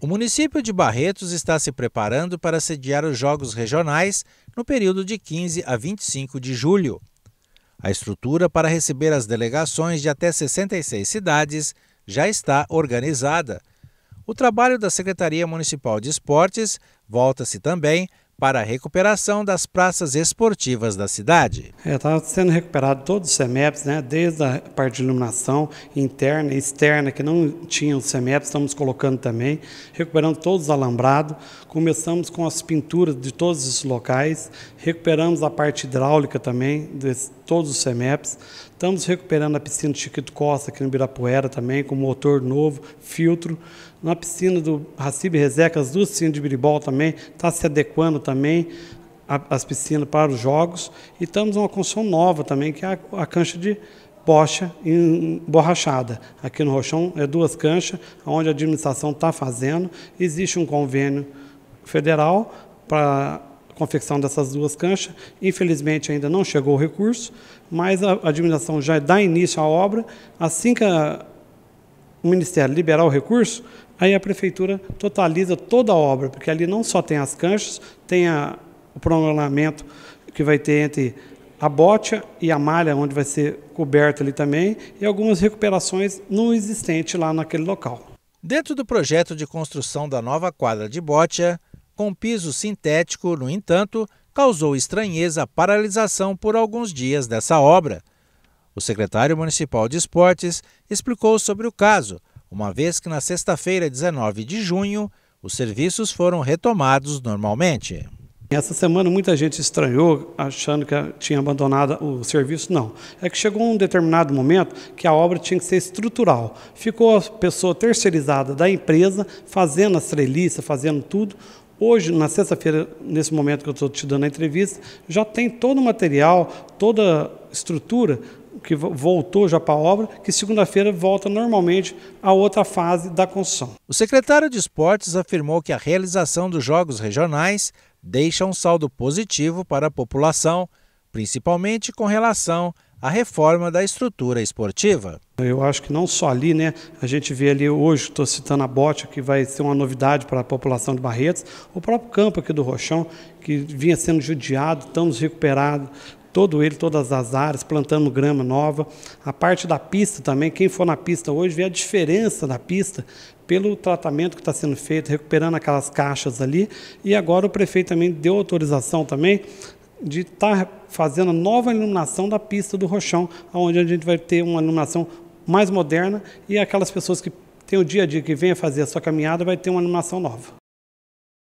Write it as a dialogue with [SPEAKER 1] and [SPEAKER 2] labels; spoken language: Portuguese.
[SPEAKER 1] O município de Barretos está se preparando para sediar os Jogos Regionais no período de 15 a 25 de julho. A estrutura para receber as delegações de até 66 cidades já está organizada. O trabalho da Secretaria Municipal de Esportes volta-se também para a recuperação das praças esportivas da cidade. Está é, tá sendo recuperado todos os CEMEPs, né, desde a
[SPEAKER 2] parte de iluminação interna e externa, que não tinham CEMEPs, estamos colocando também, recuperando todos os alambrados, começamos com as pinturas de todos os locais, recuperamos a parte hidráulica também, desse, todos os CEMEPs. Estamos recuperando a piscina do Chiquito Costa, aqui no Ibirapuera também, com motor novo, filtro. Na piscina do Racibe Resecas, as duas piscinas de Biribol também, está se adequando também as piscinas para os jogos. E estamos uma construção nova também, que é a, a cancha de bocha emborrachada. Aqui no Rochão é duas canchas, onde a administração está fazendo. Existe um convênio federal para confecção dessas duas canchas. Infelizmente ainda não chegou o recurso, mas a administração já dá início à obra. Assim que a, o Ministério liberar o recurso, aí a Prefeitura totaliza toda a obra, porque ali não só tem as canchas, tem a, o prolongamento que vai ter entre a bote e a malha, onde vai ser coberta ali também,
[SPEAKER 1] e algumas recuperações não existentes lá naquele local. Dentro do projeto de construção da nova quadra de Bótia, com piso sintético, no entanto, causou estranheza a paralisação por alguns dias dessa obra. O secretário municipal de esportes explicou sobre o caso, uma vez que na sexta-feira, 19 de junho, os serviços foram retomados normalmente. Essa semana muita gente
[SPEAKER 2] estranhou, achando que tinha abandonado o serviço. Não. É que chegou um determinado momento que a obra tinha que ser estrutural. Ficou a pessoa terceirizada da empresa, fazendo as treliças, fazendo tudo. Hoje, na sexta-feira, nesse momento que eu estou te dando a entrevista, já tem todo o material, toda a estrutura que voltou já para a
[SPEAKER 1] obra, que segunda-feira volta normalmente à outra fase da construção. O secretário de Esportes afirmou que a realização dos Jogos Regionais deixa um saldo positivo para a população, principalmente com relação a reforma da estrutura esportiva. Eu acho que não só ali, né? A gente vê ali hoje, estou citando a bote, que vai ser uma
[SPEAKER 2] novidade para a população de Barretos, o próprio campo aqui do Rochão, que vinha sendo judiado, estamos recuperados, todo ele, todas as áreas, plantando grama nova. A parte da pista também, quem for na pista hoje vê a diferença da pista pelo tratamento que está sendo feito, recuperando aquelas caixas ali. E agora o prefeito também deu autorização também de estar tá fazendo nova iluminação da pista do Rochão, onde a gente vai ter uma iluminação mais moderna e aquelas pessoas que têm o dia a dia que venha fazer a sua caminhada vai ter uma iluminação nova.